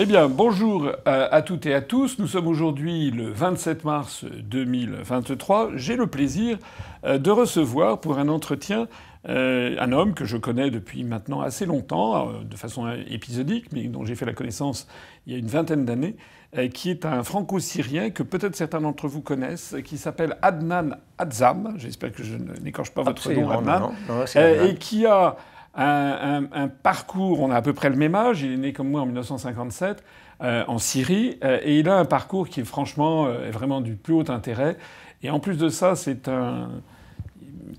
Eh bien, bonjour à toutes et à tous. Nous sommes aujourd'hui le 27 mars 2023. J'ai le plaisir euh, de recevoir pour un entretien euh, un homme que je connais depuis maintenant assez longtemps, euh, de façon épisodique, mais dont j'ai fait la connaissance il y a une vingtaine d'années, qui est un franco-syrien que peut-être certains d'entre vous connaissent, qui s'appelle Adnan adzam J'espère que je n'écorche pas votre nom, Adnan. et qui a un, parcours, on a à peu près le même âge, il est né comme moi en 1957 euh, en Syrie, euh, et il a un parcours qui franchement euh, est vraiment du plus haut intérêt. Et en plus de ça, c'est un,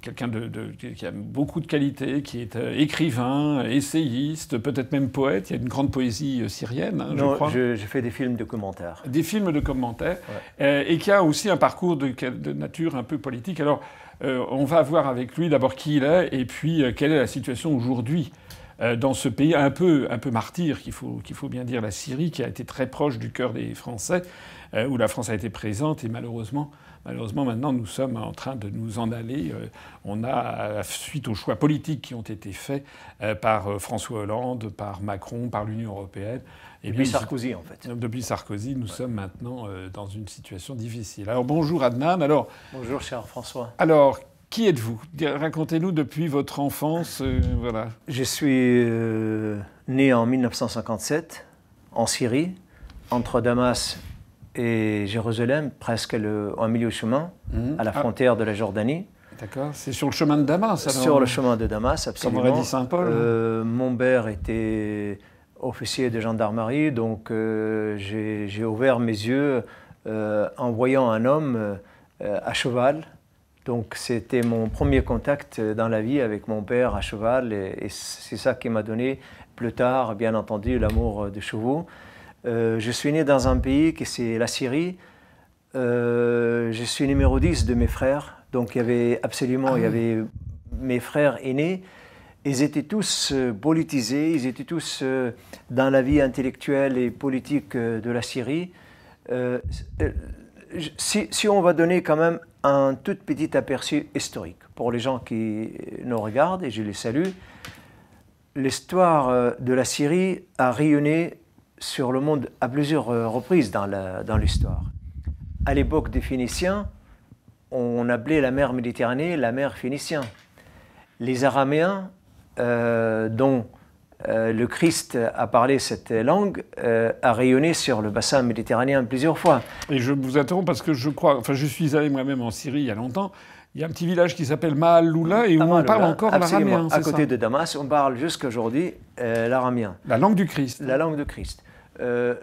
quelqu'un de, qui a beaucoup de qualités, qui est écrivain, essayiste, peut-être même poète. Il y a une grande poésie syrienne, hein, je crois. Je, je, fais des films de commentaires. Des films de commentaires, et qui a aussi un parcours de nature un peu politique. Alors, euh, on va voir avec lui d'abord qui il est et puis euh, quelle est la situation aujourd'hui euh, dans ce pays un peu, un martyr, qu'il faut, bien dire, la Syrie, qui a été très proche du cœur des Français, où la France a été présente, et malheureusement, malheureusement maintenant, nous sommes en train de nous en aller. on a, suite aux choix politiques qui ont été faits par François Hollande, par Macron, par l'Union européenne, eh depuis Sarkozy, en fait. Euh, depuis Sarkozy, nous sommes maintenant euh, dans une situation difficile. Alors bonjour Adnan. Alors, bonjour cher François. Alors, qui êtes-vous Racontez-nous depuis votre enfance. Euh, voilà. Je suis né en 1957 en Syrie, entre Damas et Jérusalem, presque le, en milieu chemin, mmh. à la ah. frontière de la Jordanie. D'accord. C'est sur le chemin de Damas, alors Sur le hein. chemin de Damas, absolument. Comme aurait dit Saint Paul. Hein. mon père était officier de gendarmerie, donc euh, j'ai ouvert mes yeux euh, en voyant un homme euh, à cheval. Donc c'était mon premier contact dans la vie avec mon père à cheval et, c'est ça qui m'a donné plus tard, bien entendu, l'amour des chevaux. je suis né dans un pays qui c'est la Syrie. je suis numéro 10 de mes frères. Donc il y avait absolument, ah il y avait mes frères aînés ils étaient tous euh, politisés, ils étaient tous euh, dans la vie intellectuelle et politique euh, de la Syrie. si, on va donner quand même un tout petit aperçu historique pour les gens qui nous regardent, et je les salue, l'histoire de la Syrie a rayonné sur le monde à plusieurs reprises dans l'histoire. Dans à l'époque des Phéniciens, on appelait la mer Méditerranée la mer Phénicienne. Les Araméens euh, dont euh, le Christ a parlé cette langue euh, a rayonné sur le bassin méditerranéen plusieurs fois. Et je vous interromps parce que je crois, enfin je suis allé moi-même en Syrie il y a longtemps. Il y a un petit village qui s'appelle Maaloula et où on parle encore l'araméen. À côté de Damas, on parle jusqu'à aujourd'hui l'araméen. La langue du Christ. La langue du Christ.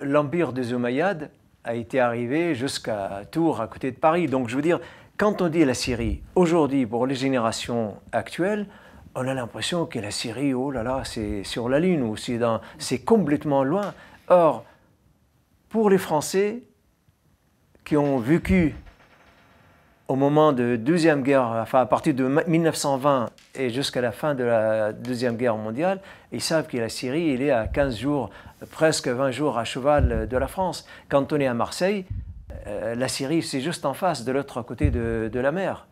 L'empire des Omeyyades a été arrivé jusqu'à Tours, à côté de Paris. Donc je veux dire, quand on dit la Syrie, aujourd'hui, pour les générations actuelles, on a l'impression que la Syrie, oh là là, c'est sur la Lune ou c'est, complètement loin. Or, pour les Français qui ont vécu au moment de la Deuxième Guerre, enfin à partir de 1920 et jusqu'à la fin de la Deuxième Guerre mondiale, ils savent que la Syrie, elle est à 15 jours, presque 20 jours à cheval de la France. Quand on est à Marseille, euh, la Syrie, c'est juste en face, de l'autre côté de, de la mer.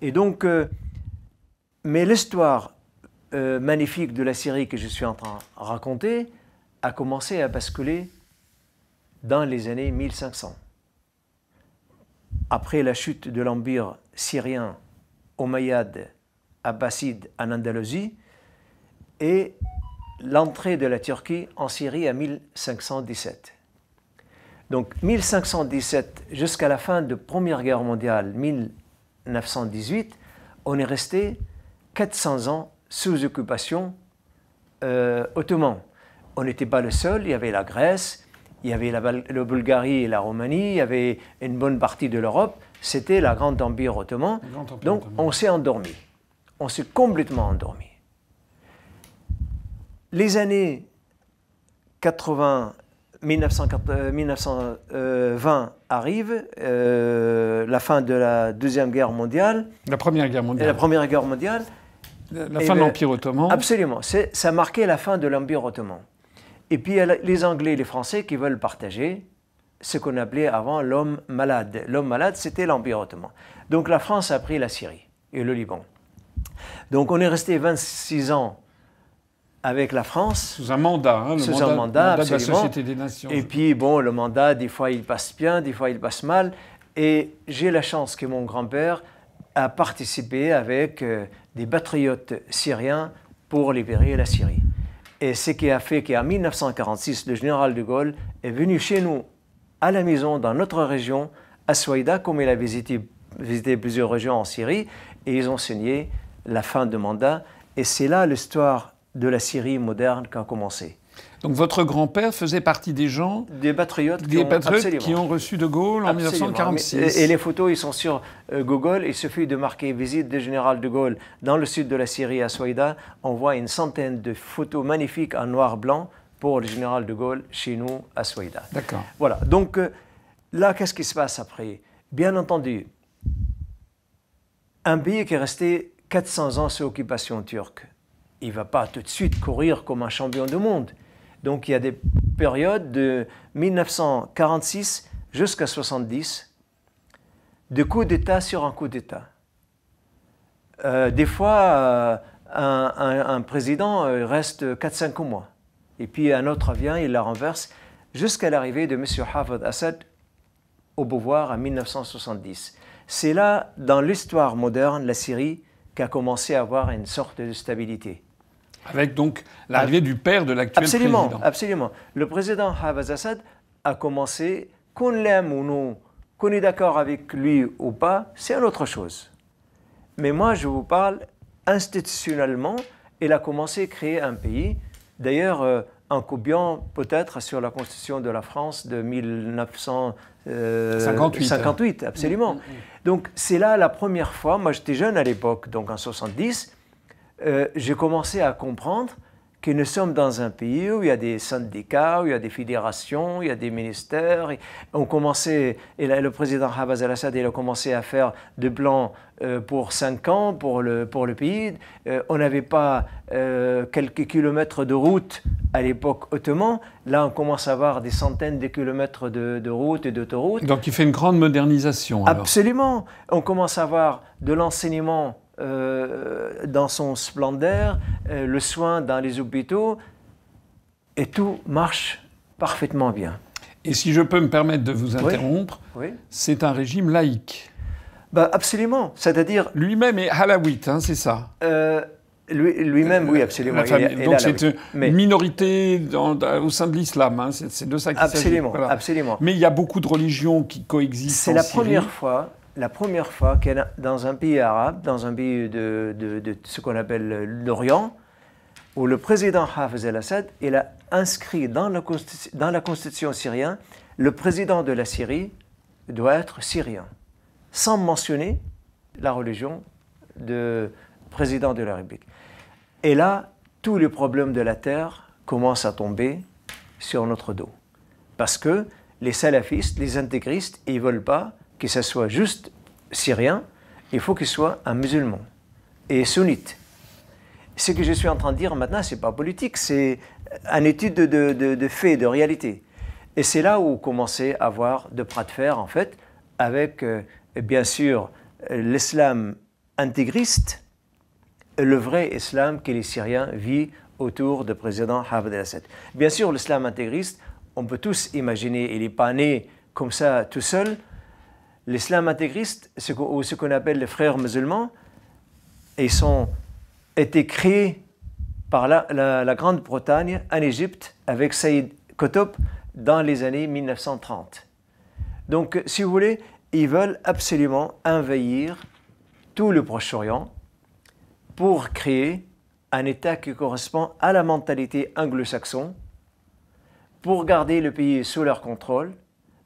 Et donc, euh, mais l'histoire euh, magnifique de la Syrie que je suis en train de raconter a commencé à basculer dans les années 1500. Après la chute de l'empire syrien omeyyade abbasside en Andalousie et l'entrée de la Turquie en Syrie à 1517. Donc 1517 jusqu'à la fin de Première Guerre mondiale 1918, on est resté 400 ans sous occupation euh, Ottoman. On n'était pas le seul, il y avait la Grèce, il y avait la, Bulgarie et la Roumanie, il y avait une bonne partie de l'Europe, c'était la grande empire ottoman. Donc on s'est endormi, on s'est complètement endormi. Les années 80, 1920 euh, euh, arrivent, la fin de la Deuxième Guerre mondiale. La Première Guerre mondiale. La Première Guerre mondiale. La fin eh de ben, l'Empire ottoman Absolument. Ça marquait la fin de l'Empire ottoman. Et puis les Anglais et les Français qui veulent partager ce qu'on appelait avant l'homme malade. L'homme malade, c'était l'Empire ottoman. Donc la France a pris la Syrie et le Liban. Donc on est resté 26 ans avec la France. Sous un mandat, hein, le mandat, de la Société des Nations. Et puis, bon, le mandat, des fois, il passe bien, des fois, il passe mal. Et j'ai la chance que mon grand-père a participé avec euh, des patriotes syriens pour libérer la Syrie. Et ce qui a fait qu'en 1946, le général de Gaulle est venu chez nous, à la maison, dans notre région, à Souaïda, comme il a visité, visité plusieurs régions en Syrie, et ils ont signé la fin de mandat. Et c'est là l'histoire de la Syrie moderne qui a commencé. Donc votre grand-père faisait partie des gens. Des patriotes, qui, ont, reçu de Gaulle en 1946. Et, les photos, ils sont sur euh, Google. Il suffit de marquer visite du général de Gaulle dans le sud de la Syrie à Soïda. On voit une centaine de photos magnifiques en noir-blanc pour le général de Gaulle chez nous à Soïda. D'accord. Voilà. Donc euh, là, qu'est-ce qui se passe après Bien entendu, un pays qui est resté 400 ans sous occupation turque, il ne va pas tout de suite courir comme un champion du monde. Donc il y a des périodes de 1946 jusqu'à 70 de coup d'État sur un coup d'État. Euh, des fois, euh, un, président euh, reste 4-5 mois, et puis un autre vient, il la renverse, jusqu'à l'arrivée de M. Hafez Assad au pouvoir en 1970. C'est là, dans l'histoire moderne, la Syrie qu'a commencé à avoir une sorte de stabilité. Avec donc l'arrivée du père de l'actuel président. Absolument. Le président Hafez Assad a commencé, qu'on l'aime ou non, qu'on est d'accord avec lui ou pas, c'est une autre chose. Mais moi, je vous parle institutionnellement, il a commencé à créer un pays, d'ailleurs euh, en copiant peut-être sur la constitution de la France de 1958. Euh, hein. absolument. Mm, mm, mm. Donc c'est là la première fois, moi j'étais jeune à l'époque, donc en 70, euh, j'ai commencé à comprendre que nous sommes dans un pays où il y a des syndicats, où il y a des fédérations, où il y a des ministères. on commençait, et le président Abbas al-Assad a commencé à faire des plans euh, pour cinq ans pour le, pour le pays. Euh, on n'avait pas quelques kilomètres de route à l'époque ottoman. Là, on commence à avoir des centaines de kilomètres de, de route et d'autoroute. Donc il fait une grande modernisation. Absolument. On commence à avoir de l'enseignement euh, dans son splendeur, euh, le soin dans les hôpitaux, et tout marche parfaitement bien. Et si je peux me permettre de vous interrompre, c'est un régime laïque. Bah absolument, c'est-à-dire... Lui-même est halawite, hein, c'est ça euh, lui-même, oui, absolument. donc c'est une minorité dans, au sein de l'islam, hein, c'est de ça qu'il s'agit. Absolument, absolument. Mais il y a beaucoup de religions qui coexistent. C'est la première fois la première fois qu'elle dans un pays arabe, dans un pays de, ce qu'on appelle l'Orient, où le président Hafez al assad il a inscrit dans la, dans la constitution syrienne le président de la Syrie doit être syrien, sans mentionner la religion du président de la République. Et là, tous les problèmes de la terre commencent à tomber sur notre dos. Parce que les salafistes, les intégristes, ils ne veulent pas que ce soit juste syrien, il faut qu'il soit un musulman et sunnite. Ce que je suis en train de dire maintenant, ce n'est pas politique, c'est une étude de, de, de, faits, de réalité. Et c'est là où commençait à avoir de bras de fer, en fait, avec, euh, bien sûr, l'islam intégriste, le vrai islam que les Syriens vivent autour du président Hafez el-Assad. Bien sûr, l'islam intégriste, on peut tous imaginer, il n'est pas né comme ça tout seul, l'islam intégriste, ou ce qu'on appelle les frères musulmans, ils ont été créés par la, Grande-Bretagne en Égypte avec Saïd kotop dans les années 1930. Donc, si vous voulez, ils veulent absolument envahir tout le Proche-Orient pour créer un État qui correspond à la mentalité anglo-saxonne, pour garder le pays sous leur contrôle,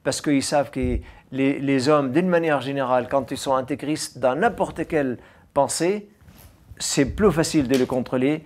parce qu'ils savent que les, hommes, d'une manière générale, quand ils sont intégristes dans n'importe quelle pensée, c'est plus facile de les contrôler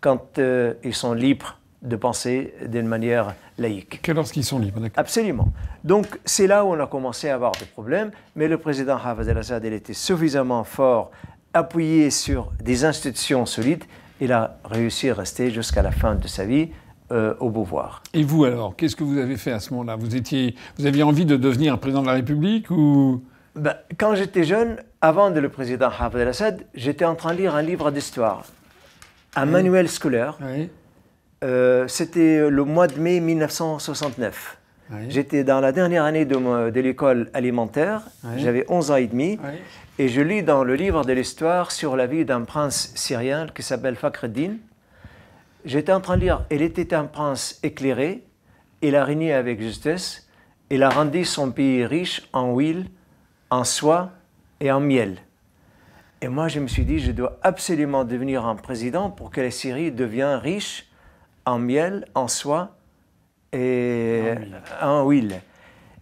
quand euh, ils sont libres de penser d'une manière laïque. Que lorsqu'ils sont libres, d'accord. Absolument. Donc c'est là où on a commencé à avoir des problèmes, mais le président Hafez al-Assad, il était suffisamment fort, appuyé sur des institutions solides, il a réussi à rester jusqu'à la fin de sa vie euh, au Beauvoir. Et vous alors, qu'est-ce que vous avez fait à ce moment-là vous, étiez... vous aviez envie de devenir président de la République ou ben, Quand j'étais jeune, avant de le président Hafez al-Assad, j'étais en train de lire un livre d'histoire, un manuel scolaire. Euh, c'était le mois de mai 1969. J'étais dans la dernière année de, de l'école alimentaire, j'avais 11 ans et demi, et je lis dans le livre de l'histoire sur la vie d'un prince syrien qui s'appelle Fakhreddin, J'étais en train de lire Elle était un prince éclairé, il a régné avec justesse, il a rendu son pays riche en huile, en soie et en miel. Et moi, je me suis dit, je dois absolument devenir un président pour que la Syrie devienne riche en miel, en soie et en huile.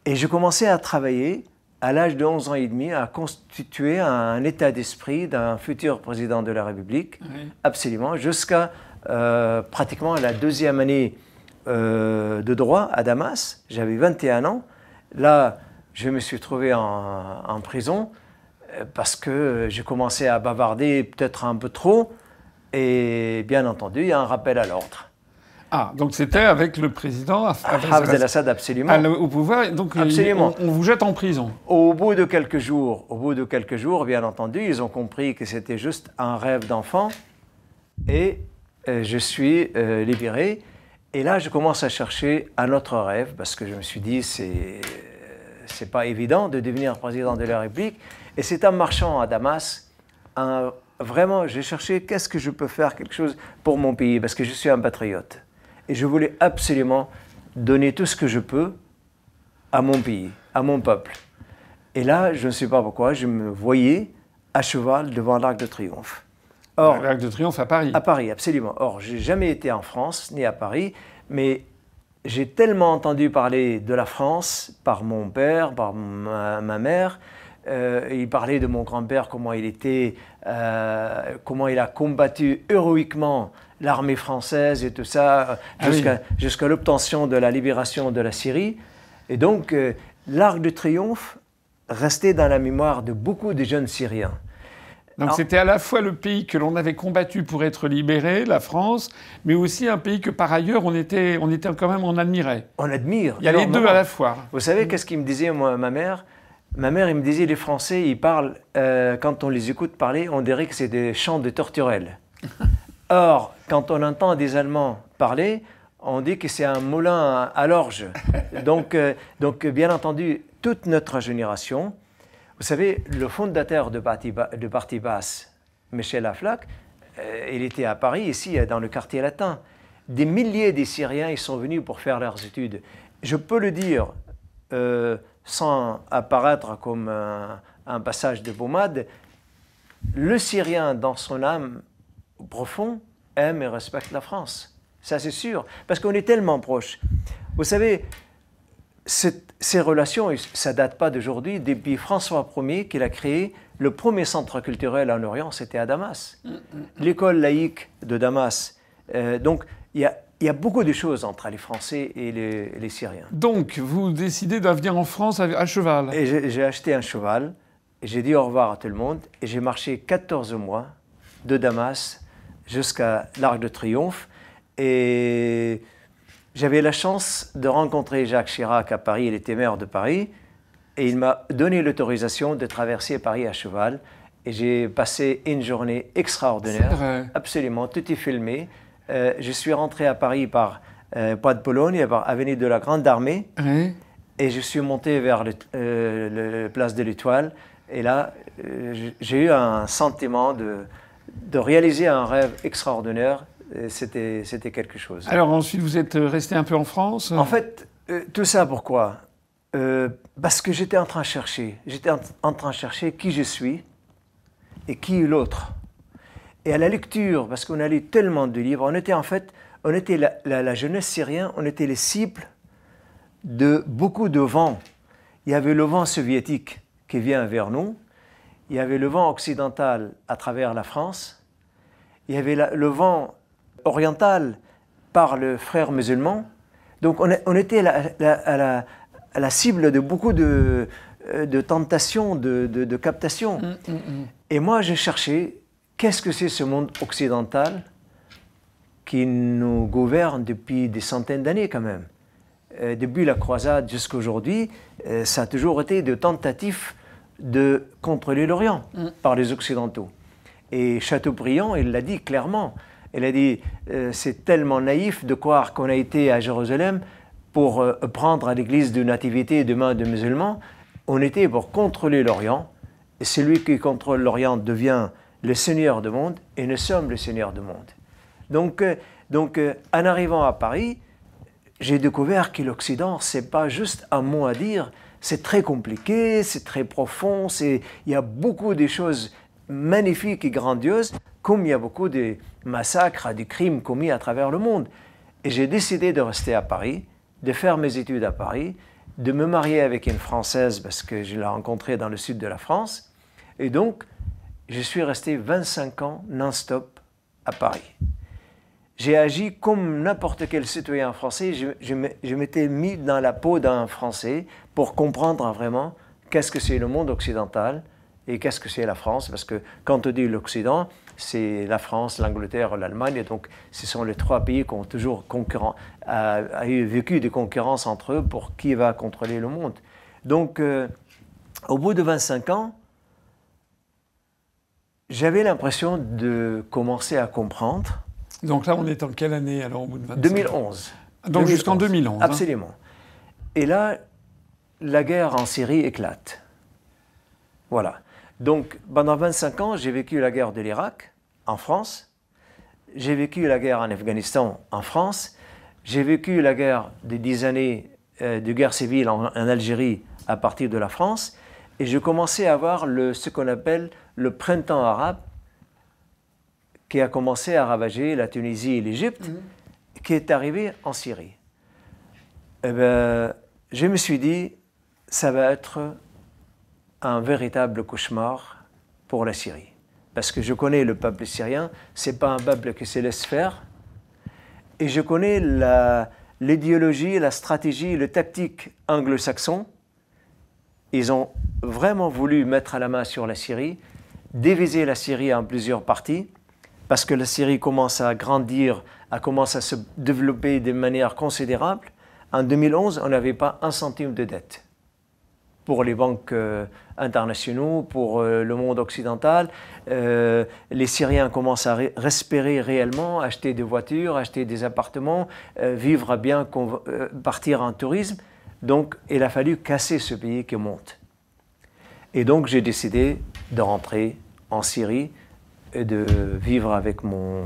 Et je commençais à travailler à l'âge de 11 ans et demi à constituer un état d'esprit d'un futur président de la République, absolument, jusqu'à euh, pratiquement la deuxième année euh, de droit à Damas. J'avais 21 ans. Là, je me suis trouvé en, prison euh, parce que j'ai commencé à bavarder peut-être un peu trop. Et bien entendu, il y a un rappel à l'ordre. Ah, donc c'était avec le président ah, Hafez assad absolument. Au pouvoir, donc On, vous jette en prison. Au bout de quelques jours, au bout de quelques jours, bien entendu, ils ont compris que c'était juste un rêve d'enfant et euh, je suis euh, libéré. Et là, je commence à chercher un autre rêve parce que je me suis dit, c'est euh, c'est pas évident de devenir président de la République. Et c'est en marchant à Damas, vraiment, j'ai cherché qu'est-ce que je peux faire, quelque chose pour mon pays, parce que je suis un patriote. Et je voulais absolument donner tout ce que je peux à mon pays, à mon peuple. Et là, je ne sais pas pourquoi, je me voyais à cheval devant l'Arc de Triomphe. Or, L'Arc de Triomphe à Paris. À Paris, absolument. Or, j'ai jamais été en France ni à Paris, mais j'ai tellement entendu parler de la France par mon père, par ma, mère. Euh, il parlait de mon grand-père, comment il était, euh, comment il a combattu héroïquement l'armée française et tout ça, euh, ah jusqu'à l'obtention de la libération de la Syrie. Et donc, euh, l'Arc de Triomphe restait dans la mémoire de beaucoup de jeunes Syriens. Donc c'était à la fois le pays que l'on avait combattu pour être libéré, la France, mais aussi un pays que par ailleurs on était, quand même on admirait. On admire. Il y a les deux à la fois. Vous savez qu'est-ce qu'il me disait ma mère Ma mère, il me disait les Français, ils parlent euh, quand on les écoute parler, on dirait que c'est des chants de torturelles. Or, quand on entend des Allemands parler, on dit que c'est un moulin à, l'orge. Euh, donc, bien entendu, toute notre génération vous savez, le fondateur de Parti, de Basse, Michel Aflac, euh, il était à Paris, ici, euh, dans le quartier latin. Des milliers des Syriens ils sont venus pour faire leurs études. Je peux le dire euh, sans apparaître comme un, passage de pommade, le Syrien, dans son âme profonde, aime et respecte la France. Ça, c'est sûr, parce qu'on est tellement proche. Vous savez, ces relations, ça date pas d'aujourd'hui, depuis François Ier qu'il a créé le premier centre culturel en Orient, c'était à Damas. Mm, mm, mm. L'école laïque de Damas. Euh, donc il y, a, beaucoup de choses entre les Français et les, Syriens. Donc vous décidez d'avenir en France à, cheval Et j'ai acheté un cheval, et j'ai dit au revoir à tout le monde, et j'ai marché 14 mois de Damas jusqu'à l'Arc de Triomphe. Et j'avais la chance de rencontrer Jacques Chirac à Paris, il était maire de Paris, et il m'a donné l'autorisation de traverser Paris à cheval. Et j'ai passé une journée extraordinaire. Absolument, tout est filmé. Euh, je suis rentré à Paris par euh, de Pologne, par Avenue de la Grande Armée. Et je suis monté vers la euh, place de l'Étoile. Et là, euh, j'ai eu un sentiment de, de réaliser un rêve extraordinaire euh, c'était quelque chose. Alors ensuite, vous êtes euh, resté un peu en France euh En fait, tout ça pourquoi Parce que j'étais en train de chercher. J'étais en, train de chercher qui je suis et qui est l'autre. Et à la lecture, parce qu'on a lu tellement de livres, on était en fait, on était la, jeunesse syrienne, on était les cibles de beaucoup de vents. Il y avait le vent soviétique qui vient vers nous, il y avait le vent occidental à travers la France, il y avait le vent Oriental par le frère musulman. Donc on, était à, la, cible de beaucoup de, euh, tentations, de, captations. Mm, mm, mm. Et moi, j'ai cherché qu'est-ce que c'est ce monde occidental qui nous gouverne depuis des centaines d'années quand même. Euh, depuis la croisade jusqu'à aujourd'hui, euh, ça a toujours été des tentatives de contrôler l'Orient par les Occidentaux. Et Chateaubriand, il l'a dit clairement, elle a dit, euh, c'est tellement naïf de croire qu'on a été à Jérusalem pour euh, prendre à l'église de nativité de main de musulmans. On était pour contrôler l'Orient. Et celui qui contrôle l'Orient devient le Seigneur du monde et nous sommes le Seigneur du monde. Donc, euh, donc en arrivant à Paris, j'ai découvert que l'Occident, c'est pas juste un mot à dire, c'est très compliqué, c'est très profond, il y a beaucoup de choses magnifiques et grandioses comme il y a beaucoup de massacres, de crimes commis à travers le monde. Et j'ai décidé de rester à Paris, de faire mes études à Paris, de me marier avec une Française parce que je l'ai rencontrée dans le sud de la France. Et donc, je suis resté 25 ans non-stop à Paris. J'ai agi comme n'importe quel citoyen français. Je, je m'étais mis dans la peau d'un Français pour comprendre vraiment qu'est-ce que c'est le monde occidental et qu'est-ce que c'est la France. Parce que quand on dit l'Occident, c'est la France, l'Angleterre, l'Allemagne. Et donc, ce sont les trois pays qui ont toujours euh, a eu vécu des concurrences entre eux pour qui va contrôler le monde. Donc, euh, au bout de 25 ans, j'avais l'impression de commencer à comprendre. Donc là, on est en quelle année alors au bout de 25 2011. Donc jusqu'en 2011. Hein. Absolument. Et là, la guerre en Syrie éclate. Voilà. Donc pendant 25 ans, j'ai vécu la guerre de l'Irak en France, j'ai vécu la guerre en Afghanistan en France, j'ai vécu la guerre des 10 années euh, de guerre civile en, Algérie à partir de la France, et je commençais à voir ce qu'on appelle le printemps arabe qui a commencé à ravager la Tunisie et l'Égypte, mmh. qui est arrivé en Syrie. Eh bien, je me suis dit, ça va être un véritable cauchemar pour la Syrie. Parce que je connais le peuple syrien, c'est pas un peuple qui se laisse faire. Et je connais l'idéologie, la, stratégie, le tactique anglo-saxon. Ils ont vraiment voulu mettre à la main sur la Syrie, diviser la Syrie en plusieurs parties, parce que la Syrie commence à grandir, à commence à se développer de manière considérable. En 2011, on n'avait pas un centime de dette pour les banques euh, internationaux, pour euh, le monde occidental. Euh, les Syriens commencent à respirer réellement, acheter des voitures, acheter des appartements, vivre bien, partir en tourisme. Donc, il a fallu casser ce pays qui monte. Et donc, j'ai décidé de rentrer en Syrie et de vivre avec mon,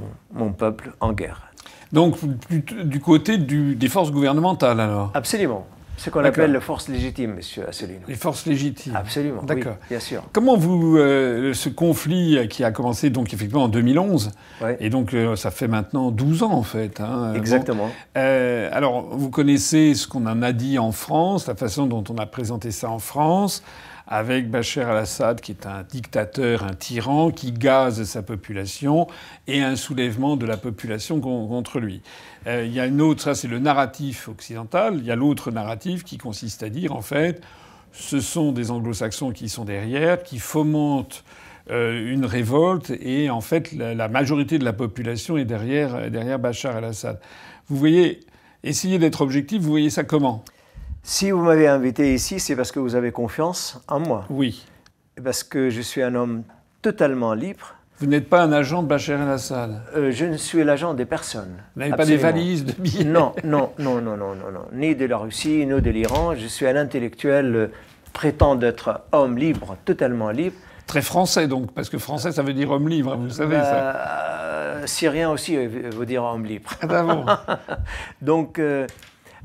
peuple en guerre. Donc, du, côté des forces gouvernementales, alors Absolument. Ce qu'on appelle les forces légitimes, monsieur Asselineau. Les forces légitimes. Absolument. D'accord. bien sûr. Comment vous. Euh, ce conflit qui a commencé, donc, effectivement, en 2011, et donc euh, ça fait maintenant 12 ans, en fait. Hein, euh, Exactement. alors, vous connaissez ce qu'on en a dit en France, la façon dont on a présenté ça en France avec Bachar al-Assad, qui est un dictateur, un tyran, qui gaze sa population, et un soulèvement de la population contre lui. Euh, il y a une autre, ça c'est le narratif occidental, il y a l'autre narratif qui consiste à dire en fait, ce sont des anglo-saxons qui sont derrière, qui fomentent euh, une révolte et en fait la, majorité de la population est derrière, derrière Bachar al assad Vous voyez, essayez d'être objectif, vous voyez ça comment si vous m'avez invité ici, c'est parce que vous avez confiance en moi. Oui. parce que je suis un homme totalement libre. Vous n'êtes pas un agent de Bachar el-Assad euh, Je ne suis l'agent des personnes. Vous n'avez pas des valises de billets Non, non, non, non, non, non, Ni de la Russie, ni de l'Iran. Je suis un intellectuel prétendant euh, prétend être homme libre, totalement libre. Très français donc, parce que français ça veut dire homme libre, vous savez ça. Bah, euh, syrien aussi veut dire homme libre. Ah bah donc,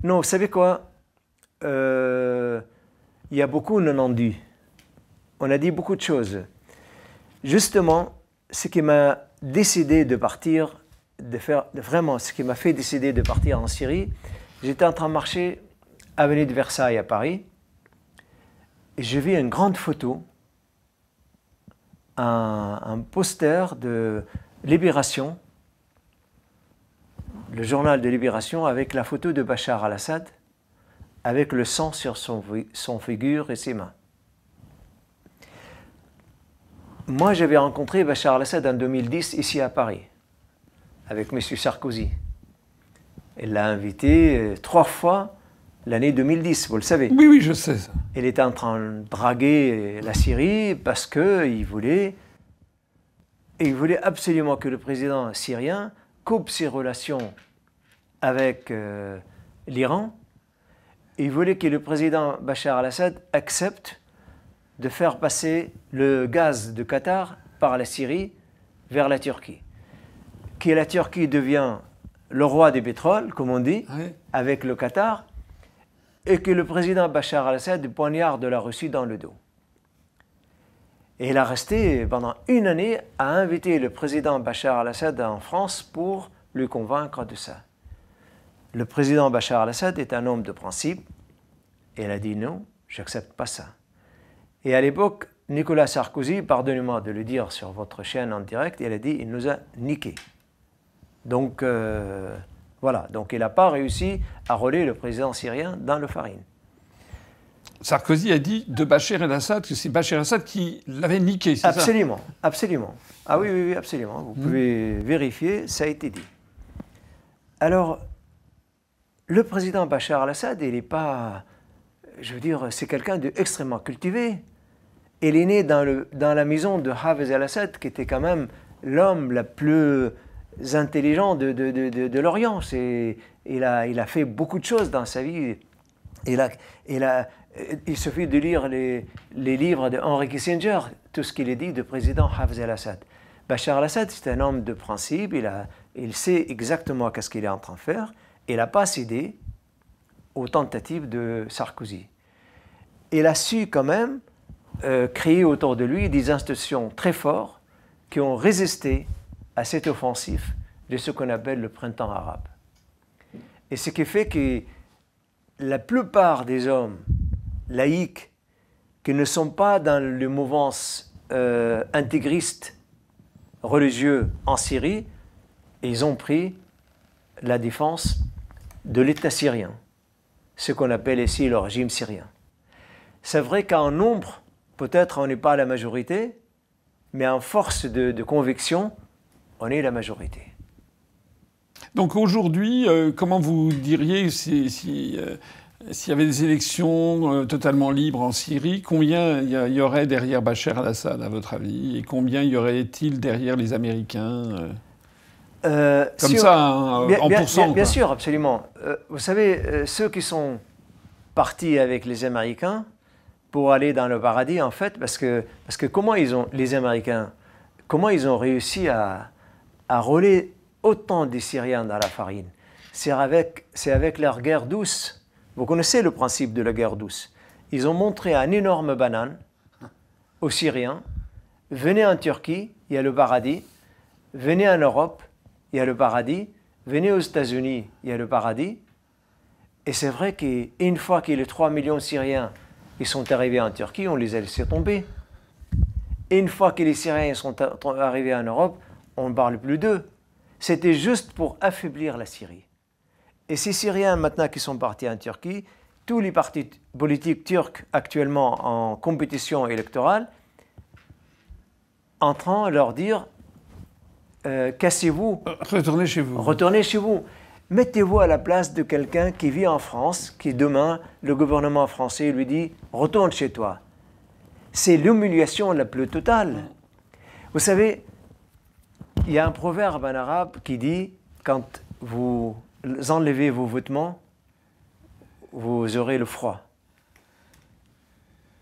non, vous savez quoi euh, il y a beaucoup non dit. On a dit beaucoup de choses. Justement, ce qui m'a décidé de partir, de faire vraiment ce qui m'a fait décider de partir en Syrie, j'étais en train de marcher avenue de Versailles à Paris et j'ai vis une grande photo, un, un poster de Libération, le journal de Libération avec la photo de Bachar al-Assad avec le sang sur son, son figure et ses mains. Moi, j'avais rencontré Bachar al-Assad en 2010 ici à Paris, avec M. Sarkozy. Il l'a invité euh, trois fois l'année 2010, vous le savez. Oui, oui, je sais ça. Il était en train de draguer euh, la Syrie parce qu'il voulait, il voulait absolument que le président syrien coupe ses relations avec euh, l'Iran il voulait que le président Bachar al-Assad accepte de faire passer le gaz de Qatar par la Syrie vers la Turquie. Que la Turquie devient le roi du pétrole, comme on dit, avec le Qatar, et que le président Bachar al-Assad poignarde de la Russie dans le dos. Et il a resté pendant une année à inviter le président Bachar al-Assad en France pour le convaincre de ça le président Bachar al-Assad est un homme de principe. Et elle a dit non, j'accepte pas ça. Et à l'époque, Nicolas Sarkozy, pardonnez-moi de le dire sur votre chaîne en direct, elle a dit il nous a niqué. Donc euh, voilà, donc il n'a pas réussi à relayer le président syrien dans le farine. Sarkozy a dit de Bachar al assad que c'est Bachar al assad qui l'avait niqué, c'est Absolument, ça absolument. Ah oui, oui, oui, absolument. Vous hmm. pouvez vérifier, ça a été dit. Alors, le président Bachar al-Assad, il n'est pas, je veux dire, c'est quelqu'un d'extrêmement cultivé. Il est né dans, le, dans la maison de Hafez al-Assad, qui était quand même l'homme le plus intelligent de, de, de, de l'Orient. Il a, fait beaucoup de choses dans sa vie. Il, il suffit de lire les, livres de Henry Kissinger, tout ce qu'il est dit de président Hafez al-Assad. Bachar al-Assad, c'est un homme de principe, il, a, il sait exactement qu'est-ce qu'il est en train de faire. Il n'a pas cédé aux tentatives de Sarkozy. Il a su quand même euh, créer autour de lui des institutions très fortes qui ont résisté à cette offensive de ce qu'on appelle le printemps arabe. Et ce qui fait que la plupart des hommes laïcs qui ne sont pas dans le mouvances euh, intégristes religieux en Syrie, ils ont pris la défense de l'État syrien, ce qu'on appelle ici le régime syrien. C'est vrai qu'en nombre, peut-être on n'est pas la majorité, mais en force de, conviction, on est la majorité. Donc aujourd'hui, euh, comment vous diriez si, euh, s'il y avait des élections euh, totalement libres en Syrie, combien il y, y, aurait derrière Bachar al-Assad, à votre avis, et combien y aurait-il derrière les Américains euh, Comme ça, hein, en, bien, Bien, sûr, absolument. Euh, vous savez, euh, ceux qui sont partis avec les Américains pour aller dans le paradis, en fait, parce que, parce que comment ils ont, les Américains, comment ils ont réussi à, à rouler autant des Syriens dans la farine C'est avec, avec leur guerre douce. Vous connaissez le principe de la guerre douce. Ils ont montré un énorme banane aux Syriens. Venez en Turquie, il y a le paradis. Venez en Europe, il y a le paradis. Venez aux États-Unis, il y a le paradis. Et c'est vrai qu'une fois que les 3 millions de Syriens ils sont arrivés en Turquie, on les a laissés tomber. une fois que les Syriens sont arrivés en Europe, on ne parle plus d'eux. C'était juste pour affaiblir la Syrie. Et ces Syriens, maintenant qui sont partis en Turquie, tous les partis politiques turcs actuellement en compétition électorale, entrent leur dire euh, cassez-vous. Retournez chez vous. Retournez chez vous. Mettez-vous à la place de quelqu'un qui vit en France, qui demain, le gouvernement français lui dit, retourne chez toi. C'est l'humiliation la plus totale. Vous savez, il y a un proverbe en arabe qui dit, quand vous enlevez vos vêtements, vous aurez le froid.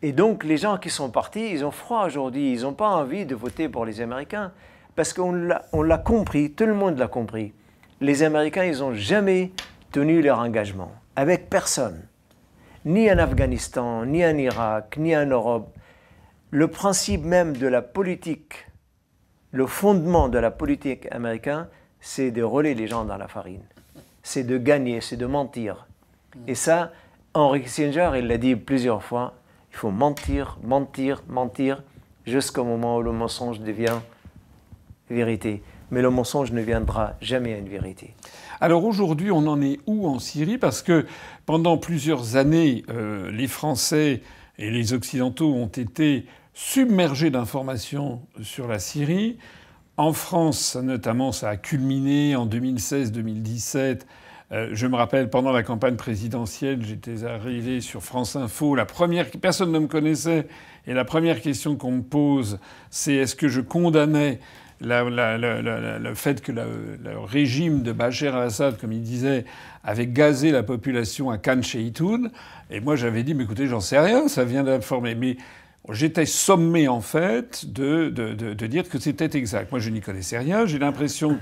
Et donc les gens qui sont partis, ils ont froid aujourd'hui, ils n'ont pas envie de voter pour les Américains. Parce qu'on l'a compris, tout le monde l'a compris. Les Américains, ils n'ont jamais tenu leur engagement, avec personne. Ni en Afghanistan, ni en Irak, ni en Europe. Le principe même de la politique, le fondement de la politique américaine, c'est de relayer les gens dans la farine. C'est de gagner, c'est de mentir. Et ça, Henri Kissinger, il l'a dit plusieurs fois, il faut mentir, mentir, mentir, jusqu'au moment où le mensonge devient vérité. Mais le mensonge ne viendra jamais à une vérité. Alors aujourd'hui, on en est où en Syrie Parce que pendant plusieurs années, euh, les Français et les Occidentaux ont été submergés d'informations sur la Syrie. En France, notamment, ça a culminé en 2016-2017. Euh, je me rappelle, pendant la campagne présidentielle, j'étais arrivé sur France Info. La première, personne ne me connaissait, et la première question qu'on me pose, c'est est-ce que je condamnais le fait que le régime de Bachar al-Assad, comme il disait, avait gazé la population à Khan Sheikhoun. Et moi, j'avais dit, mais écoutez, j'en sais rien, ça vient d'informer. Mais j'étais sommé, en fait, de, de dire que c'était exact. Moi, je n'y connaissais rien. J'ai l'impression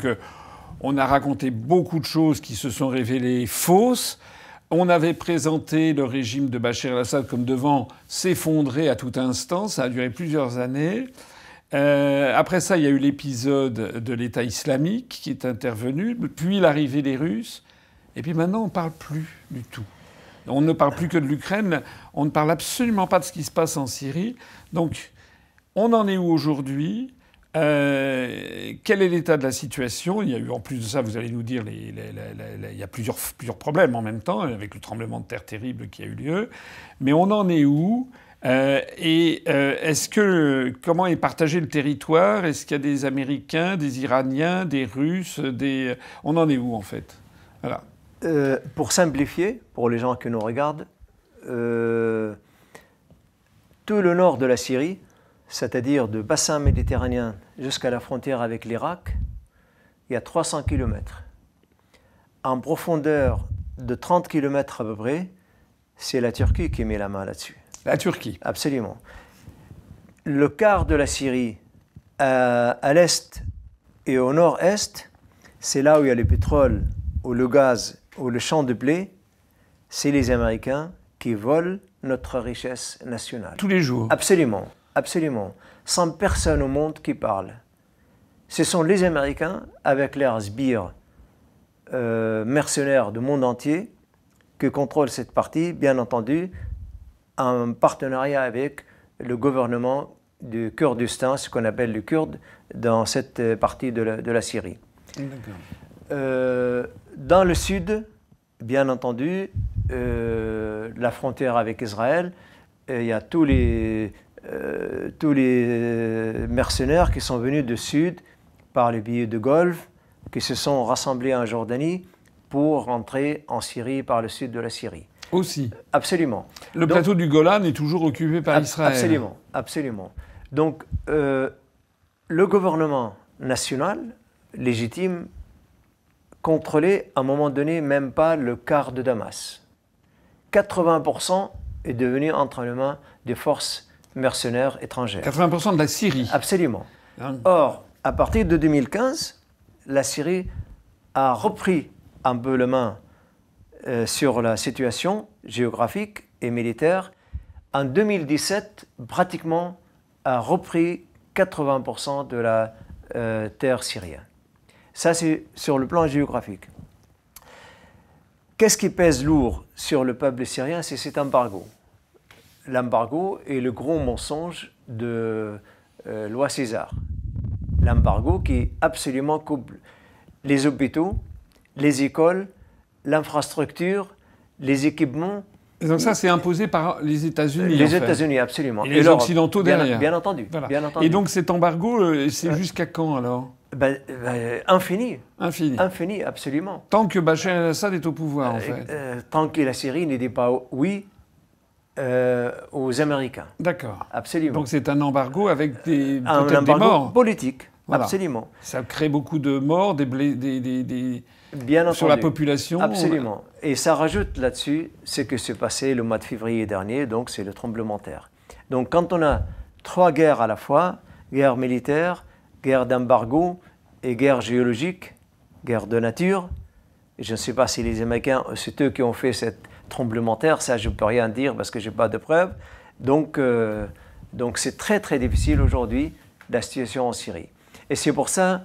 qu'on a raconté beaucoup de choses qui se sont révélées fausses. On avait présenté le régime de Bachar al assad comme devant s'effondrer à tout instant. Ça a duré plusieurs années. Euh, après ça, il y a eu l'épisode de l'État islamique qui est intervenu, puis l'arrivée des Russes, et puis maintenant on ne parle plus du tout. On ne parle plus que de l'Ukraine, on ne parle absolument pas de ce qui se passe en Syrie. Donc on en est où aujourd'hui euh, quel est l'état de la situation Il y a eu en plus de ça, vous allez nous dire, il y a plusieurs, problèmes en même temps avec le tremblement de terre terrible qui a eu lieu. Mais on en est où euh, et euh, est-ce que comment est partagé le territoire Est-ce qu'il y a des Américains, des Iraniens, des Russes, des euh, On en est où en fait pour simplifier, pour les gens qui nous regardent, tout le nord de la Syrie, c'est-à-dire de bassin méditerranéen jusqu'à la frontière avec l'Irak, il y a 300 km. En profondeur de 30 km à peu près, c'est la Turquie qui met la main là-dessus. La Turquie. Absolument. Le quart de la Syrie, euh, à, l'est et au nord-est, c'est là où il y a le pétrole, ou le gaz, ou le champ de blé, c'est les Américains qui volent notre richesse nationale. Tous les jours. Absolument, absolument. Sans personne au monde qui parle. Ce sont les Américains, avec leurs sbires euh, mercenaires du monde entier, qui contrôlent cette partie, bien entendu, un partenariat avec le gouvernement du Kurdistan, ce qu'on appelle le Kurde, dans cette euh, partie de la, Syrie. Euh, dans le sud, bien entendu, euh, la frontière avec Israël, il y a tous les, tous les mercenaires qui sont venus du sud par le biais de Golfe, qui se sont rassemblés en Jordanie pour rentrer en Syrie par le sud de la Syrie. Aussi. Absolument. Le plateau du Golan est toujours occupé par Israël. Absolument, absolument. Donc, euh, le gouvernement national légitime contrôlait à un moment donné même pas le quart de Damas. 80% est devenu entre les mains des forces mercenaires étrangères. 80% de la Syrie. Absolument. Hein? Or, à partir de 2015, la Syrie a repris un peu le main euh, sur la situation géographique et militaire, en 2017, pratiquement, a repris 80% de la euh, terre syrienne. Ça, c'est sur le plan géographique. Qu'est-ce qui pèse lourd sur le peuple syrien C'est cet embargo. L'embargo est le gros mensonge de euh, loi César. L'embargo qui absolument coupe les hôpitaux, les écoles, l'infrastructure, les équipements. Et donc ça, c'est imposé par les États-Unis. Les États-Unis, absolument. Et, les Occidentaux derrière. Bien entendu, bien, entendu, Et donc cet embargo, euh, c'est jusqu'à quand alors ben, ben, infini. Infini. Infini, absolument. Tant que Bachar el-Assad est au pouvoir, en euh, fait. Euh, tant que la Syrie n'était pas oui aux Américains. D'accord. Absolument. Donc c'est un embargo avec des, un embargo morts. politique, absolument. Ça crée beaucoup de morts, des, des Bien entendu. Sur la population Absolument. Et ça rajoute là-dessus ce que s'est passé le mois de février dernier, donc c'est le tremblement de terre. Donc quand on a trois guerres à la fois, guerre militaire, guerre d'embargo et guerre géologique, guerre de nature, je ne sais pas si les Américains, c'est eux qui ont fait cette tremblement de terre, ça je ne peux rien dire parce que je n'ai pas de preuves. Donc euh, donc c'est très très difficile aujourd'hui la situation en Syrie. Et c'est pour ça,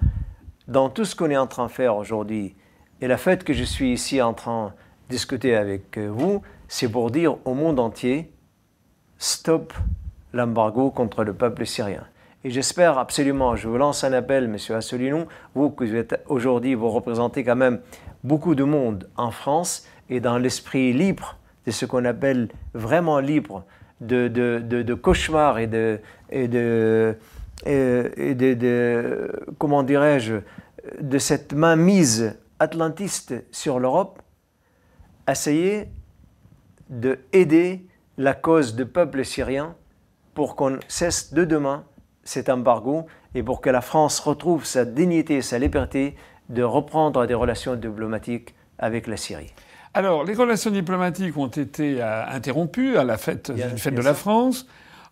dans tout ce qu'on est en train de faire aujourd'hui, et la fête que je suis ici en train de discuter avec euh, vous, c'est pour dire au monde entier, stop l'embargo contre le peuple syrien. Et j'espère absolument, je vous lance un appel, Monsieur Asselineau, vous que vous êtes aujourd'hui, vous représentez quand même beaucoup de monde en France et dans l'esprit libre de ce qu'on appelle vraiment libre de, de, de, cauchemars et de, et de, et de, et de comment dirais-je, de cette mainmise atlantiste sur l'Europe essayer de aider la cause du peuple syrien pour qu'on cesse de demain cet embargo et pour que la France retrouve sa dignité et sa liberté de reprendre des relations diplomatiques avec la Syrie. Alors, les relations diplomatiques ont été euh, interrompues à la fête, de la France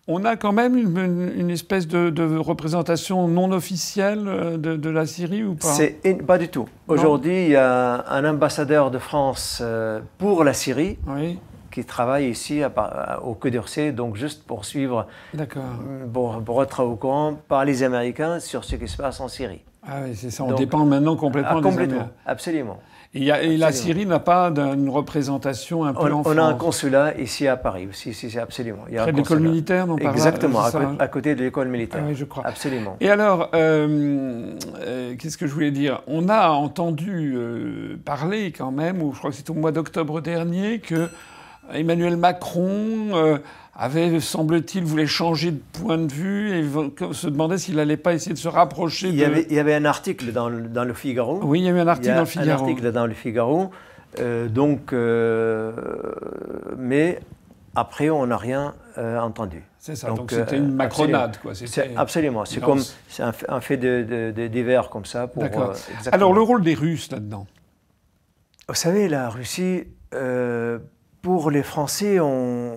on a quand même une, espèce de, représentation non officielle euh, de, la Syrie ou pas C'est Pas du tout. Aujourd'hui, il y a un ambassadeur de France euh, pour la Syrie qui travaille ici au Côte d'Orsay, donc juste pour suivre, euh, pour, être au courant par les Américains sur ce qui se passe en Syrie. Ah oui, c'est ça. On dépend maintenant complètement, ah, complètement des Américains. Absolument. Et, la Syrie n'a pas une représentation un peu on, On a un consulat ici à Paris, aussi. si, c'est absolument. Il y a Près de l'école militaire, non Exactement, à, hein à, côté de l'école militaire. Ah oui, je crois. Absolument. Et alors, euh, euh, qu'est-ce que je voulais dire On a entendu euh, parler quand même, ou je crois que c'était au mois d'octobre dernier, que Emmanuel Macron avait, semble-t-il, voulait changer de point de vue et se demandait s'il n'allait pas essayer de se rapprocher. Il y, de... avait, il y avait, un article dans le, dans le, Figaro. Oui, il y avait un article dans le Figaro. Un article dans le Figaro. Euh, donc, euh, mais après, on n'a rien euh, entendu. C'est ça, donc c'était une macronade. quoi. – Absolument, c'est comme un, un, fait de, de, comme ça. Pour, Alors, le rôle des Russes là-dedans Vous savez, la Russie, pour les Français, on,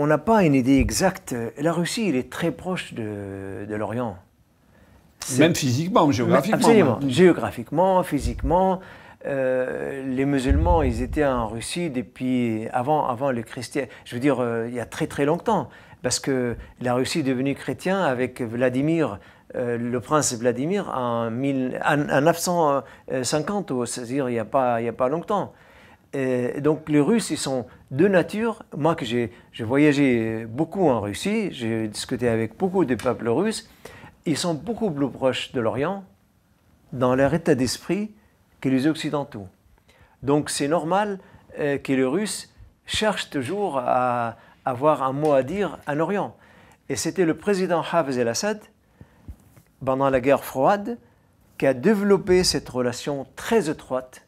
on n'a pas une idée exacte. La Russie, elle est très proche de, l'Orient. Même physiquement, bah, géographiquement. Absolument. Géographiquement, physiquement. Euh, les musulmans, ils étaient en Russie depuis avant, avant le christian. Je veux dire, euh, il y a très très longtemps, parce que la Russie est devenue chrétienne avec Vladimir, euh, le prince Vladimir, en, 1950, c'est-à-dire il n'y a, pas, il a pas longtemps. donc les Russes, ils sont de nature, moi que j'ai voyagé beaucoup en Russie, j'ai discuté avec beaucoup de peuples russes, ils sont beaucoup plus proches de l'Orient dans leur état d'esprit que les Occidentaux. Donc c'est normal euh, que les Russes cherchent toujours à avoir un mot à dire à l'Orient. Et c'était le président Hafez el-Assad, pendant la guerre froide, qui a développé cette relation très étroite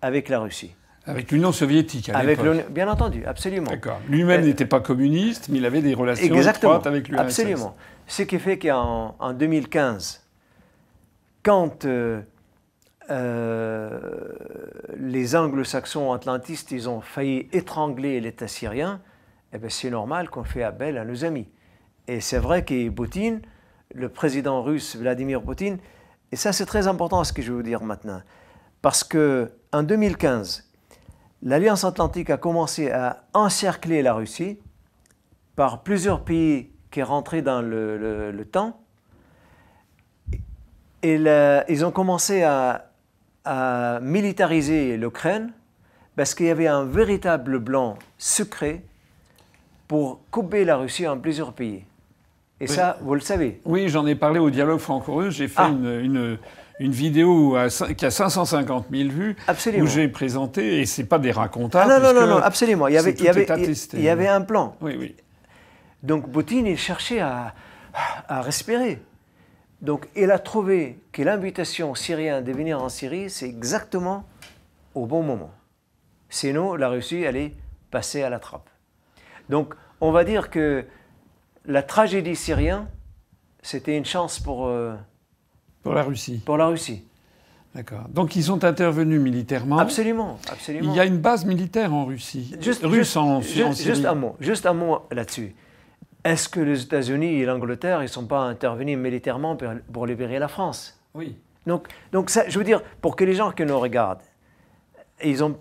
avec la Russie. Avec l'Union soviétique, à avec Bien entendu, absolument. D'accord. Lui-même euh, n'était pas communiste, mais il avait des relations étroites avec l'URSS. Absolument. Ce qui fait qu'en en 2015, quand euh, euh, les anglo-saxons atlantistes ils ont failli étrangler l'État syrien, eh ben, c'est normal qu'on fait appel à nos amis. Et c'est vrai que Boutine, le président russe Vladimir Poutine, et ça c'est très important ce que je vais vous dire maintenant, parce que en 2015, l'Alliance atlantique a commencé à encercler la Russie par plusieurs pays qui sont rentrés dans le, temps. Et ils ont commencé à, militariser l'Ukraine parce qu'il y avait un véritable blanc secret pour couper la Russie en plusieurs pays. Et ça, vous le savez. Oui, j'en ai parlé au dialogue franco-russe. J'ai fait ah. une une vidéo qui a 550 000 vues où j'ai présenté, et c'est pas des racontages. Ah, non, non, non, non, absolument. Il y avait, il y avait, il y avait un plan. Oui, oui. Donc Boutine, il cherchait à, à respirer. Donc il a trouvé que l'invitation aux Syriens de venir en Syrie, c'est exactement au bon moment. Sinon, la Russie, allait passer à la trappe. Donc on va dire que la tragédie syrienne, c'était une chance pour... Euh, pour la Russie Pour la Russie. D'accord. Donc ils sont intervenus militairement. Absolument, absolument. Il y a une base militaire en Russie. Juste, Russe juste, en, juste un mot, là-dessus. Est-ce que les États-Unis et l'Angleterre, ils ne sont pas intervenus militairement pour, libérer la France Oui. Donc, donc ça, je veux dire, pour que les gens qui nous regardent, ils ont,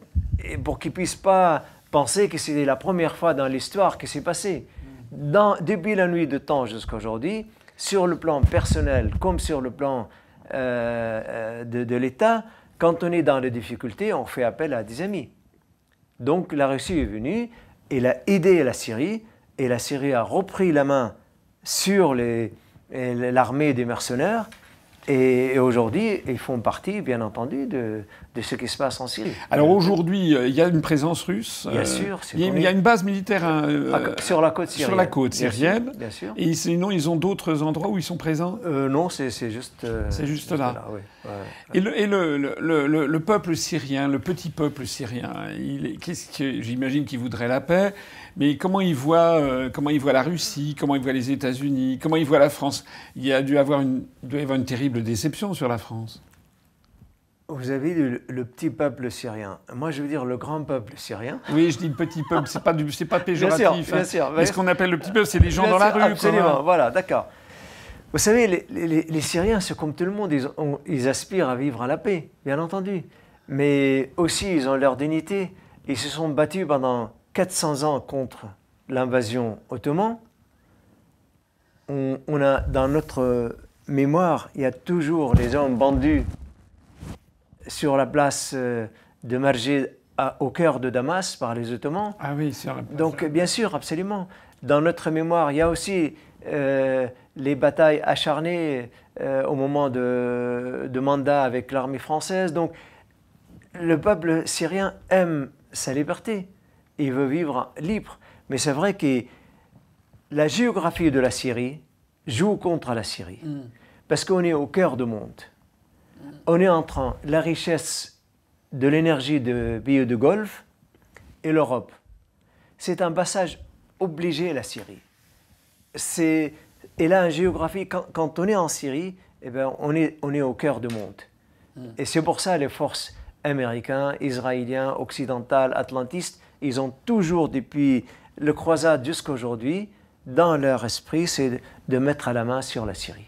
pour qu'ils puissent pas penser que c'est la première fois dans l'histoire que c'est passé. Mm. Dans, depuis la nuit de temps jusqu'à aujourd'hui, sur le plan personnel comme sur le plan euh, euh, de, de l'État, quand on est dans des difficultés, on fait appel à des amis. Donc la Russie est venue, elle a aidé la Syrie, et la Syrie a repris la main sur l'armée des mercenaires, et, aujourd'hui, ils font partie, bien entendu, de, ce qui se passe en Syrie. Alors aujourd'hui, euh, il y a une présence russe. Bien euh, sûr. Il y, a, une base militaire hein, ah, euh, sur la côte syrienne. Sur la côte syrienne. Bien, sûr. Et sinon, ils ont d'autres endroits où ils sont présents Non, c'est juste. c'est juste, là. Et, le, le, peuple syrien, le petit peuple syrien, qu'est-ce que j'imagine qu'il voudrait la paix mais comment il voient euh, comment il voit la Russie, comment il voit les États-Unis, comment il voit la France. Il y a dû avoir une, avoir une terrible déception sur la France. Vous avez le, petit peuple syrien. Moi, je veux dire le grand peuple syrien. Oui, je dis le petit peuple, c'est pas, pas péjoratif. Bien sûr, hein. bien sûr, mais ce qu'on appelle le petit peuple, c'est les gens dans la rue. Absolument, voilà, d'accord. Vous savez, les, Syriens, c'est comme tout le monde, ils, aspirent à vivre à la paix, bien entendu. Mais aussi, ils ont leur dignité. Ils se sont battus pendant 400 ans contre l'invasion ottoman on, a dans notre mémoire, il y a toujours les hommes bandus sur la place euh, de Marjid au cœur de Damas par les Ottomans. Ah oui, sur la Donc bien sûr, absolument. Dans notre mémoire, il y a aussi euh, les batailles acharnées euh, au moment de, de mandat avec l'armée française. Donc le peuple syrien aime sa liberté il veut vivre libre. Mais c'est vrai que la géographie de la Syrie joue contre la Syrie. Mm. Parce qu'on est au cœur du monde. On est entre la richesse de l'énergie de pays de Golfe et l'Europe. C'est un passage obligé, à la Syrie. C'est, et là, en géographie, quand, on est en Syrie, eh ben, on, est, au cœur du monde. Mm. Et c'est pour ça les forces américaines, israéliennes, occidentales, atlantistes, ils ont toujours, depuis le croisade jusqu'à aujourd'hui, dans leur esprit, c'est de mettre à la main sur la Syrie.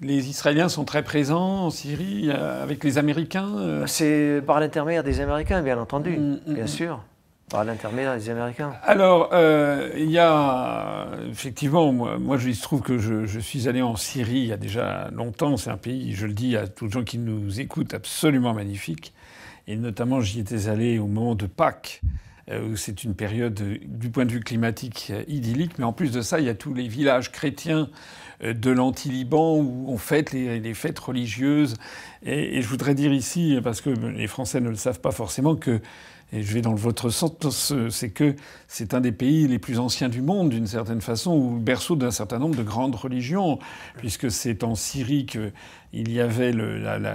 Les Israéliens sont très présents en Syrie euh, avec les Américains euh. C'est par l'intermédiaire des Américains, bien entendu, mm, mm, bien mm. sûr. Par l'intermédiaire des Américains. Alors, euh, il y a effectivement, moi, je il trouve que je, je, suis allé en Syrie il y a déjà longtemps. C'est un pays, je le dis à tous les gens qui nous écoutent, absolument magnifique. Et notamment, j'y étais allé au moment de Pâques. Euh, c'est une période euh, du point de vue climatique euh, idyllique, mais en plus de ça, il y a tous les villages chrétiens euh, de l'anti-Liban où on fête les, fêtes religieuses. Et, je voudrais dire ici, parce que les Français ne le savent pas forcément, que et je vais dans votre sens, c'est que c'est un des pays les plus anciens du monde, d'une certaine façon, ou berceau d'un certain nombre de grandes religions, puisque c'est en Syrie qu'il y avait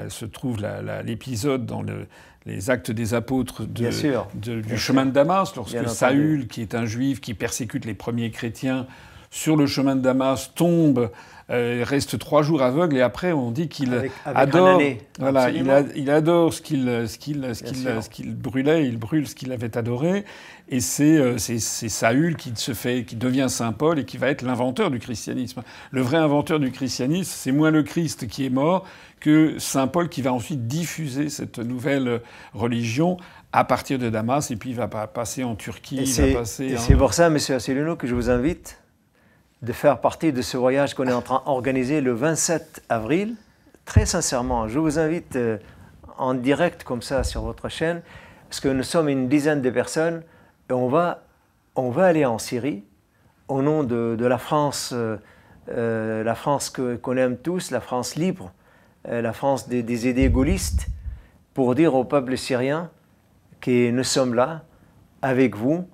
se trouve l'épisode dans les actes des apôtres du chemin de Damas, lorsque Saül, qui est un juif, qui persécute les premiers chrétiens, sur le chemin de Damas, tombe, euh, reste trois jours aveugle et après on dit qu'il adore, voilà, il, adore ce qu'il brûlait, il brûle ce qu'il avait adoré et euh, c'est c'est Saül qui se fait qui devient saint Paul et qui va être l'inventeur du christianisme. Le vrai inventeur du christianisme, c'est moins le Christ qui est mort que saint Paul qui va ensuite diffuser cette nouvelle religion à partir de Damas et puis il va passer en Turquie, c'est pour ça, Monsieur Asselineau, que je vous invite de faire partie de ce voyage qu'on est en train d'organiser le 27 avril. Très sincèrement, je vous invite euh, en direct comme ça sur votre chaîne, parce que nous sommes une dizaine de personnes et on va, on va aller en Syrie au nom de, la France, euh, euh, la France qu'on aime tous, la France libre, la France des, idées gaullistes, pour dire au peuple syrien que nous sommes là avec vous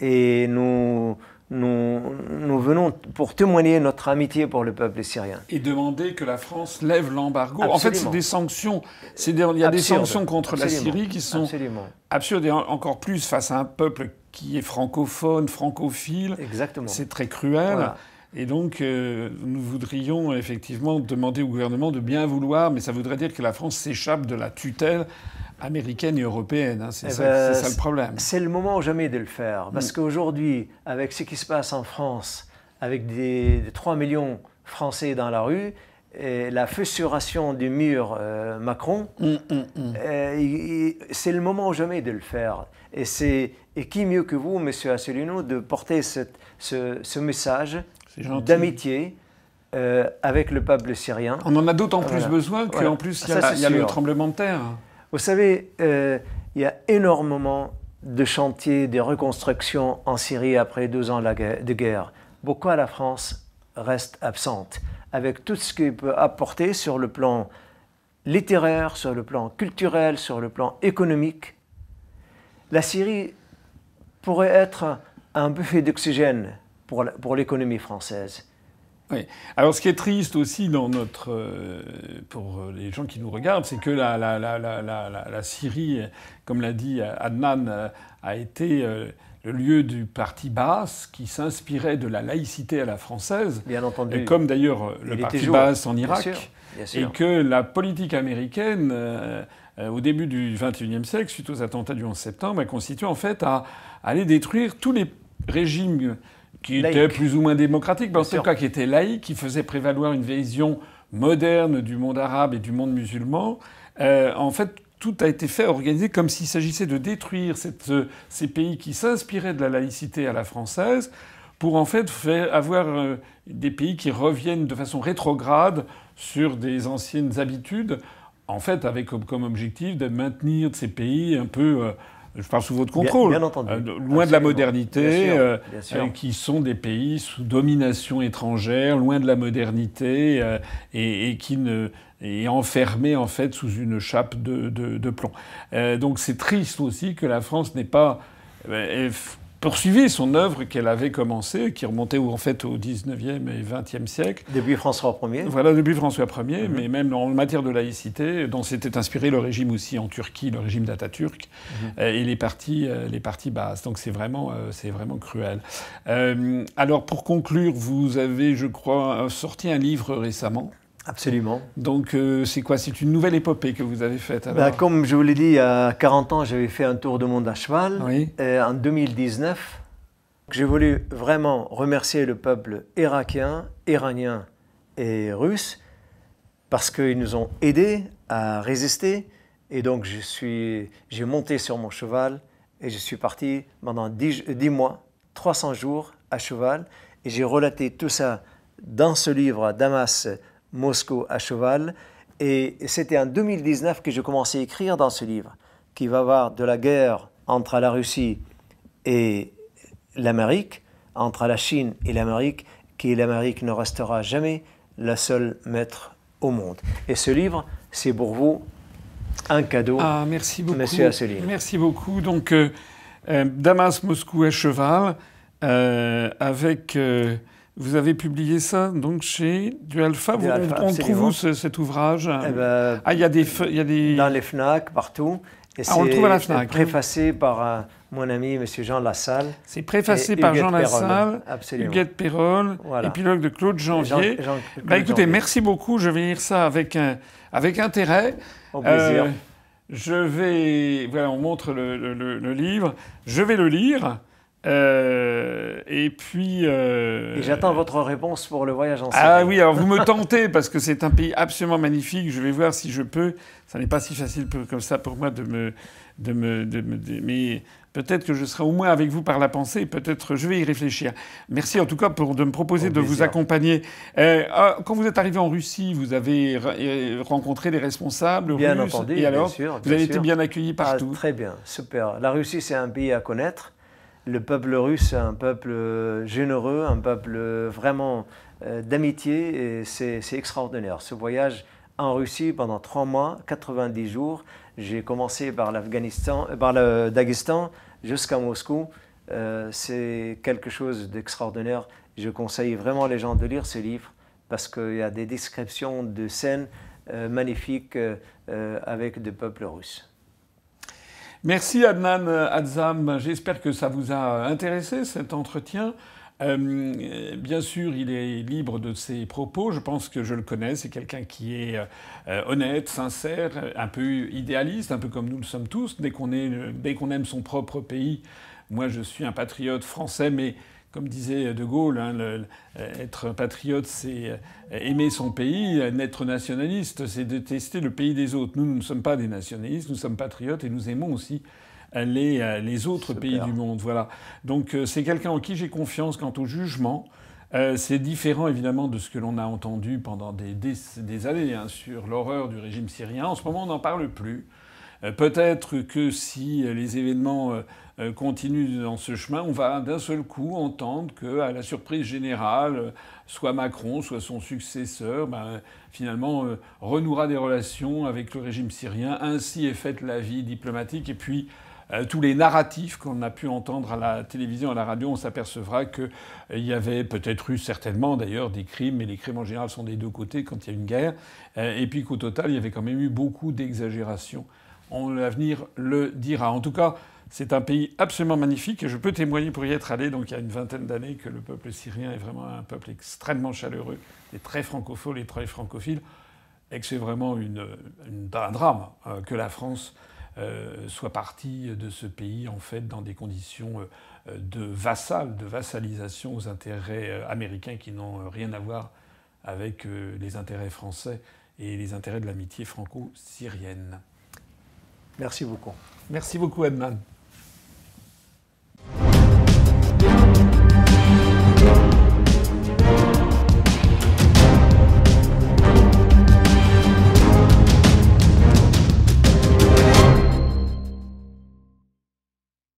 et nous, nous, nous, venons pour témoigner notre amitié pour le peuple syrien. Et demander que la France lève l'embargo. En fait, c'est des sanctions. il y a des sanctions contre la Syrie qui sont absurdes et encore plus face à un peuple qui est francophone, francophile. Exactement. C'est très cruel. Et donc, euh, nous voudrions effectivement demander au gouvernement de bien vouloir, mais ça voudrait dire que la France s'échappe de la tutelle américaine et européenne. Hein, eh ben, c'est, ça, le problème. C'est le moment jamais de le faire. Mm. Parce qu'aujourd'hui, avec ce qui se passe en France, avec des, 3 millions de Français dans la rue, et la fissuration du mur euh, Macron, mm, mm, euh, c'est le moment jamais de le faire. Et, c'est, et qui mieux que vous, M. Asselineau, de porter ce, message d'amitié euh, avec le peuple syrien. On en a d'autant plus besoin qu'en en plus, il y a le tremblement de terre. Vous savez, euh, il y a énormément de chantiers, de reconstructions en Syrie après deux ans de guerre. Pourquoi la France reste absente Avec tout ce qu'elle peut apporter sur le plan littéraire, sur le plan culturel, sur le plan économique, la Syrie pourrait être un buffet d'oxygène pour l'économie française. Oui. Alors, ce qui est triste aussi dans notre, euh, pour euh, les gens qui nous regardent, c'est que la, Syrie, comme l'a dit euh, Adnan, a été le lieu du parti basse qui s'inspirait de la laïcité à la française. Et comme d'ailleurs le parti basse en Irak. Et que la politique américaine, au début du XXIe siècle, suite aux attentats du 11 septembre, a constitué en fait à aller détruire tous les régimes qui était plus ou moins démocratique, mais en tout cas qui était laïque, qui faisait prévaloir une vision moderne du monde arabe et du monde musulman. Euh, en fait, tout a été fait, organisé comme s'il s'agissait de détruire euh, ces pays qui s'inspiraient de la laïcité à la française pour en fait avoir euh, des pays qui reviennent de façon rétrograde sur des anciennes habitudes, en fait avec comme, objectif de maintenir ces pays un peu je parle sous votre contrôle, bien, entendu. Euh, loin de la modernité, euh, euh, qui sont des pays sous domination étrangère, loin de la modernité, et, qui ne est enfermés en fait sous une chape de, de, de plomb. donc c'est triste aussi que la France n'ait pas poursuivit son œuvre qu'elle avait commencée, qui remontait en fait au 19e et 20e siècle. Depuis François Ier. Voilà, depuis François Ier, mhm. mais même en matière de laïcité, dont s'était inspiré le régime aussi en Turquie, le régime d'Atatürk, mhm. euh, et les partis, euh, les basses. Donc c'est vraiment, euh, vraiment cruel. alors pour conclure, vous avez, je crois, sorti un livre récemment. Absolument. Donc euh, c'est quoi C'est une nouvelle épopée que vous avez faite bah, Comme je vous l'ai dit, il y a 40 ans, j'avais fait un tour de monde à cheval. en 2019, j'ai voulu vraiment remercier le peuple irakien, iranien et russe parce qu'ils nous ont aidés à résister. Et donc je suis, j'ai monté sur mon cheval et je suis parti pendant 10, 10 mois, 300 jours à cheval. Et j'ai relaté tout ça dans ce livre à Damas Moscou à cheval. Et c'était en 2019 que je commençais à écrire dans ce livre, qui va voir de la guerre entre la Russie et l'Amérique, entre la Chine et l'Amérique, qui l'Amérique ne restera jamais la seule maître au monde. Et ce livre, c'est pour vous un cadeau, ah, merci beaucoup. monsieur livre. – Merci beaucoup. Donc, euh, euh, Damas, Moscou à cheval, euh, avec. Vous avez publié ça donc chez Du Alpha. Du on, trouve cet ouvrage euh, eh ben, Ah, il y, a des, il y a des. Dans les Fnac, partout. ah, on le trouve à la Fnac. Hein. Préfacé par euh, mon ami M. Jean Lassalle. C'est préfacé par Jean Lassalle, Huguette Perrol, voilà. épilogue de Claude Janvier. Jean, Claude bah, écoutez, merci beaucoup. Je vais lire ça avec, avec intérêt. Au plaisir. Euh, je vais. Voilà, on montre le, le livre. Je vais le lire. Euh, et puis. Euh, et j'attends votre réponse pour le voyage en Ah oui, alors vous me tentez parce que c'est un pays absolument magnifique. Je vais voir si je peux. Ça n'est pas si facile comme ça pour moi de me. De me, de me mais peut-être que je serai au moins avec vous par la pensée. Peut-être je vais y réfléchir. Merci en tout cas pour de me proposer de vous accompagner. Euh, ah, quand vous êtes arrivé en Russie, vous avez rencontré des responsables bien Entendu, alors, bien sûr, vous avez été bien accueilli ah, partout. très bien, super. La Russie, c'est un pays à connaître le peuple russe est un peuple euh, généreux, un peuple euh, vraiment euh, d'amitié, et c'est extraordinaire. Ce voyage en Russie pendant trois mois, 90 jours, j'ai commencé par l'Afghanistan, par le Daghestan jusqu'à Moscou. c'est quelque chose d'extraordinaire. Je conseille vraiment les gens de lire ce livre parce qu'il y a des descriptions de scènes magnifiques avec des peuples russes. Merci Adnan euh, Adzam. J'espère que ça vous a euh, intéressé cet entretien. Euh, bien sûr, il est libre de ses propos. Je pense que je le connais. C'est quelqu'un qui est honnête, sincère, un peu idéaliste, un peu comme nous le sommes tous. Dès qu'on aime son propre pays, moi je suis un patriote français, mais comme disait De Gaulle, hein, être patriote, c'est euh, aimer son pays, être nationaliste, c'est détester le pays des autres. Nous, nous ne sommes pas des nationalistes, nous sommes patriotes et nous aimons aussi les, euh, autres pays du monde. Voilà. Donc euh, c'est quelqu'un en qui j'ai confiance quant au jugement. c'est différent évidemment de ce que l'on a entendu pendant des, années hein, sur l'horreur du régime syrien. En ce moment, on n'en parle plus. Peut-être que si les événements euh, continue dans ce chemin, on va d'un seul coup entendre que, à la surprise générale, euh, soit Macron, soit son successeur, ben, finalement euh, renouera des relations avec le régime syrien. Ainsi est faite la vie diplomatique. Et puis tous les narratifs qu'on a pu entendre à la télévision, à la radio, on s'apercevra qu'il y avait peut-être eu certainement d'ailleurs des crimes, mais les crimes en général sont des deux côtés quand il y a une guerre. et puis qu'au total, il y avait quand même eu beaucoup d'exagérations. L'avenir le dira. En tout cas, c'est un pays absolument magnifique et je peux témoigner pour y être allé, donc il y a une vingtaine d'années, que le peuple syrien est vraiment un peuple extrêmement chaleureux et très francophone et très francophile, et que c'est vraiment une, un drame euh, que la France euh, soit partie de ce pays en fait dans des conditions euh, de vassal, de vassalisation aux intérêts américains qui n'ont rien à voir avec les intérêts français et les intérêts de l'amitié franco-syrienne. Merci beaucoup. Merci beaucoup, Edman.